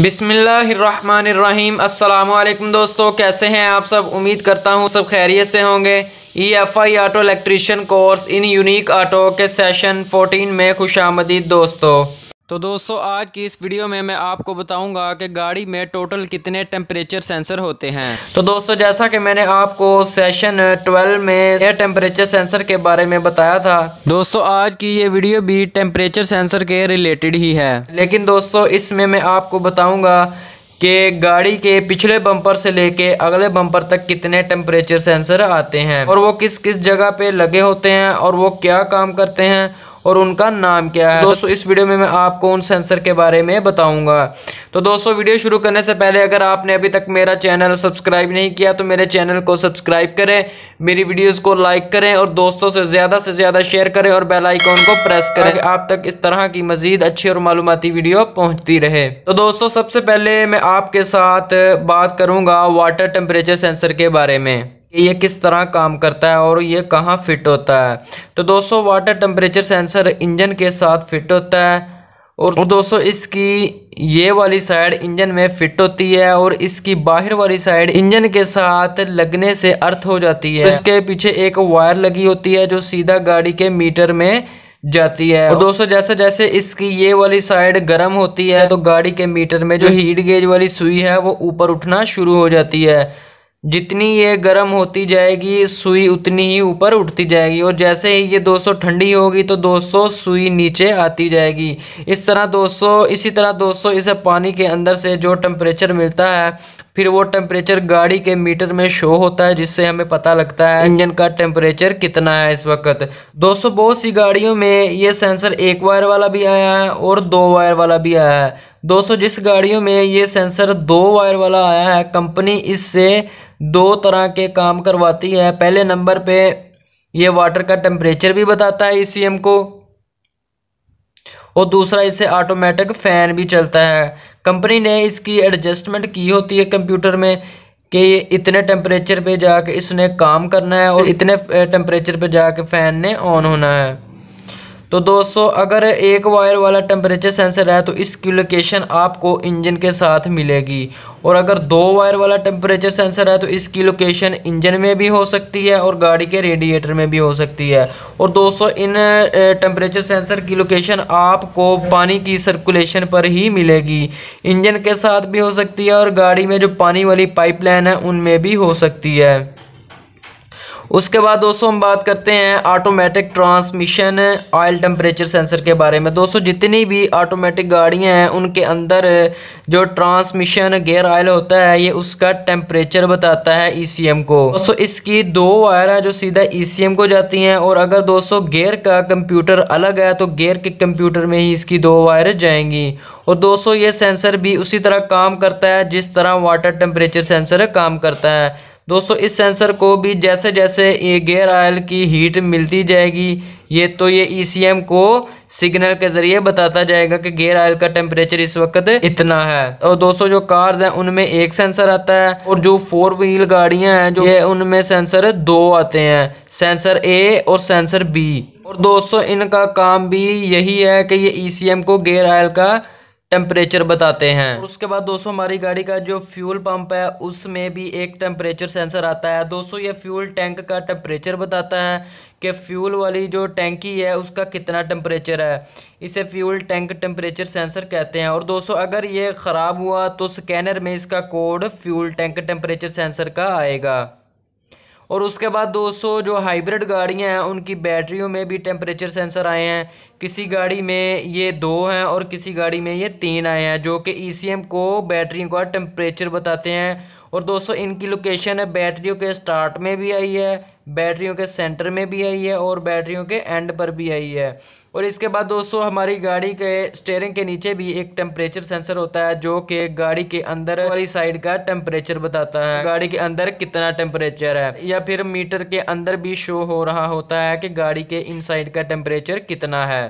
बिसमीम अल्लाम दोस्तों कैसे हैं आप सब उम्मीद करता हूँ सब खैरियत से होंगे E F I auto electrician course in unique auto के सेशन 14 में खुश आमदीद दोस्तों तो दोस्तों आज की इस वीडियो में मैं आपको बताऊंगा कि गाड़ी में टोटल कितने टेम्परेचर सेंसर होते हैं तो दोस्तों जैसा कि मैंने आपको सेशन 12 में एयर टेम्परेचर सेंसर के बारे में बताया था दोस्तों आज की ये वीडियो भी टेम्परेचर सेंसर के रिलेटेड ही है लेकिन दोस्तों इसमें मैं आपको बताऊँगा कि गाड़ी के पिछले बम्पर से लेके अगले बम्पर तक कितने टेम्परेचर सेंसर आते हैं और वो किस किस जगह पे लगे होते हैं और वो क्या काम करते हैं और उनका नाम क्या है दोस्तों इस वीडियो में मैं आपको उन सेंसर के बारे में बताऊंगा तो दोस्तों वीडियो शुरू करने से पहले अगर आपने अभी तक मेरा चैनल सब्सक्राइब नहीं किया तो मेरे चैनल को सब्सक्राइब करें मेरी वीडियोज़ को लाइक करें और दोस्तों से ज़्यादा से ज़्यादा शेयर करें और बेलाइकॉन को प्रेस करें आप तक इस तरह की मज़ीद अच्छी और मालूमती वीडियो पहुँचती रहे तो दोस्तों सबसे पहले मैं आपके साथ बात करूँगा वाटर टेम्परेचर सेंसर के बारे में कि ये किस तरह काम करता है और ये कहाँ फिट होता है तो दोस्तों वाटर टेम्परेचर सेंसर इंजन के साथ फिट होता है और तो दोस्तों इसकी ये वाली साइड इंजन में फिट होती है और इसकी बाहर वाली साइड इंजन के साथ लगने से अर्थ हो जाती है इसके पीछे एक वायर लगी होती है जो सीधा गाड़ी के मीटर में जाती है और दोस्तों जैसे जैसे इसकी ये वाली साइड गर्म होती है तो गाड़ी के मीटर में जो हीट गेज वाली सुई है वो ऊपर उठना शुरू हो जाती है जितनी ये गर्म होती जाएगी सुई उतनी ही ऊपर उठती जाएगी और जैसे ही ये 200 ठंडी होगी तो 200 सुई नीचे आती जाएगी इस तरह 200 इसी तरह 200 इसे पानी के अंदर से जो टेम्परेचर मिलता है फिर वो टेम्परेचर गाड़ी के मीटर में शो होता है जिससे हमें पता लगता है इंजन का टेम्परेचर कितना है इस वक्त दोस्तों बहुत सी गाड़ियों में ये सेंसर एक वायर वाला भी आया है और दो वायर वाला भी आया है दोस्तों जिस गाड़ियों में ये सेंसर दो वायर वाला आया है कंपनी इससे दो तरह के काम करवाती है पहले नंबर पे ये वाटर का टेम्परेचर भी बताता है ई e को और दूसरा इसे ऑटोमेटिक फ़ैन भी चलता है कंपनी ने इसकी एडजस्टमेंट की होती है कंप्यूटर में कि इतने टेम्परेचर पे जाके इसने काम करना है और इतने टेम्परेचर पे जाके फ़ैन ने ऑन होना है तो दोस्तों अगर एक वायर वाला टेम्परेचर सेंसर है तो इसकी लोकेशन आपको इंजन के साथ मिलेगी और अगर दो वायर वाला टेम्परेचर सेंसर है तो इसकी लोकेशन इंजन में भी हो सकती है और गाड़ी के रेडिएटर में भी हो सकती है और दोस्तों इन टेम्परेचर सेंसर की लोकेशन आपको पानी की सर्कुलेशन पर ही मिलेगी इंजन के साथ भी हो सकती है और गाड़ी में जो पानी वाली पाइपलाइन है उनमें भी हो सकती है उसके बाद दोस्तों हम बात करते हैं automatic transmission oil temperature sensor के बारे में दोस्तों जितनी भी ऑटोमेटिक गाड़ियाँ हैं उनके अंदर जो ट्रांसमिशन गेयर ऑयल होता है ये उसका टेम्परेचर बताता है ई e को दोस्तों इसकी दो वायर है जो सीधा ई e को जाती हैं और अगर दोस्तों गेयर का कंप्यूटर अलग है तो गेयर के कंप्यूटर में ही इसकी दो वायर जाएंगी और दोस्तों ये सेंसर भी उसी तरह काम करता है जिस तरह वाटर टेम्परेचर सेंसर काम करता है दोस्तों इस सेंसर को भी जैसे जैसे ये गेयर आयल की हीट मिलती जाएगी ये तो ये ई e को सिग्नल के ज़रिए बताता जाएगा कि गेयर आयल का टेम्परेचर इस वक्त इतना है और दोस्तों जो कार्स हैं उनमें एक सेंसर आता है और जो फोर व्हील गाड़ियां हैं जो ये उनमें सेंसर दो आते हैं सेंसर ए और सेंसर बी और दोस्तों इनका काम भी यही है कि ये ई e को गेयर आयल का टेम्परेचर बताते हैं उसके बाद दोस्तों हमारी गाड़ी का जो फ्यूल पंप है उसमें भी एक टेम्परेचर सेंसर आता है दोस्तों ये फ्यूल टैंक का टेम्परेचर बताता है कि फ्यूल वाली जो टैंकी है उसका कितना टेम्परेचर है इसे फ्यूल टैंक टेम्परेचर सेंसर कहते हैं और दोस्तों अगर ये ख़राब हुआ तो स्कैनर में इसका code fuel tank temperature sensor का आएगा और उसके बाद दोस्तों जो हाइब्रिड गाड़ियां हैं उनकी बैटरियों में भी टेम्परेचर सेंसर आए हैं किसी गाड़ी में ये दो हैं और किसी गाड़ी में ये तीन आए हैं जो कि ई e को बैटरी का टेम्परेचर बताते हैं और दोस्तों इनकी लोकेशन है बैटरियों के स्टार्ट में भी आई है बैटरियों के सेंटर में भी आई है और बैटरियों के एंड पर भी आई है और इसके बाद दोस्तों हमारी गाड़ी के स्टेयरिंग के नीचे भी एक टेम्परेचर सेंसर होता है जो कि गाड़ी के अंदर वाली साइड का टेम्परेचर बताता है गाड़ी के अंदर कितना टेम्परेचर है या फिर मीटर के अंदर भी शो हो रहा होता है कि गाड़ी के साइड का टेम्परेचर कितना है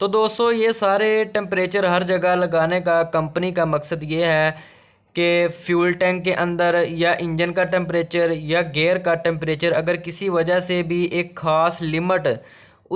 तो दोस्तों ये सारे टेम्परेचर हर जगह लगाने का कंपनी का मकसद ये है कि फ्यूल टैंक के अंदर या इंजन का टेम्परेचर या गेयर का टेम्परेचर अगर किसी वजह से भी एक ख़ास लिमिट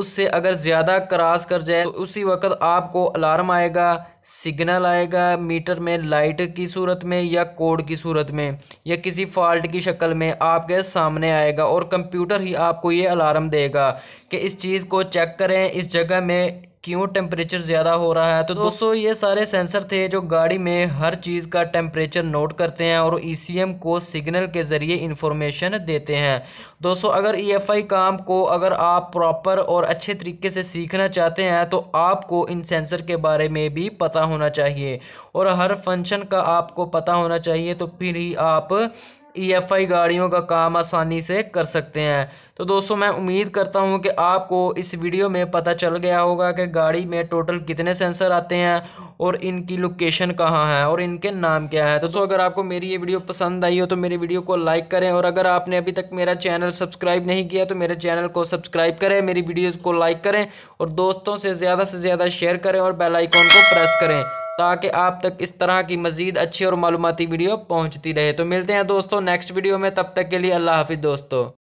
उससे अगर ज़्यादा क्रॉस कर जाए तो उसी वक्त आपको अलार्म आएगा सिग्नल आएगा मीटर में लाइट की सूरत में या कोड की सूरत में या किसी फॉल्ट की शक्ल में आपके सामने आएगा और कंप्यूटर ही आपको ये अलार्म देगा कि इस चीज़ को चेक करें इस जगह में क्यों टेम्परेचर ज़्यादा हो रहा है तो, तो दोस्तों ये सारे सेंसर थे जो गाड़ी में हर चीज़ का टेम्परेचर नोट करते हैं और ई e को सिग्नल के ज़रिए इन्फॉर्मेशन देते हैं दोस्तों अगर ई e काम को अगर आप प्रॉपर और अच्छे तरीके से सीखना चाहते हैं तो आपको इन सेंसर के बारे में भी पता होना चाहिए और हर फंक्शन का आपको पता होना चाहिए तो फिर ही आप ईएफआई e गाड़ियों का काम आसानी से कर सकते हैं तो दोस्तों मैं उम्मीद करता हूं कि आपको इस वीडियो में पता चल गया होगा कि गाड़ी में टोटल कितने सेंसर आते हैं और इनकी लोकेशन कहाँ है और इनके नाम क्या है दोस्तों अगर आपको मेरी ये वीडियो पसंद आई हो तो मेरी वीडियो को लाइक करें और अगर आपने अभी तक मेरा चैनल सब्सक्राइब नहीं किया तो मेरे चैनल को सब्सक्राइब करें मेरी वीडियोज़ को लाइक करें और दोस्तों से ज़्यादा से ज़्यादा शेयर करें और बेलाइकॉन को प्रेस करें ताकि आप तक इस तरह की मज़ीद अच्छी और मालूमती वीडियो पहुँचती रहे तो मिलते हैं दोस्तों नेक्स्ट वीडियो में तब तक के लिए अल्लाह हाफिज़ दोस्तों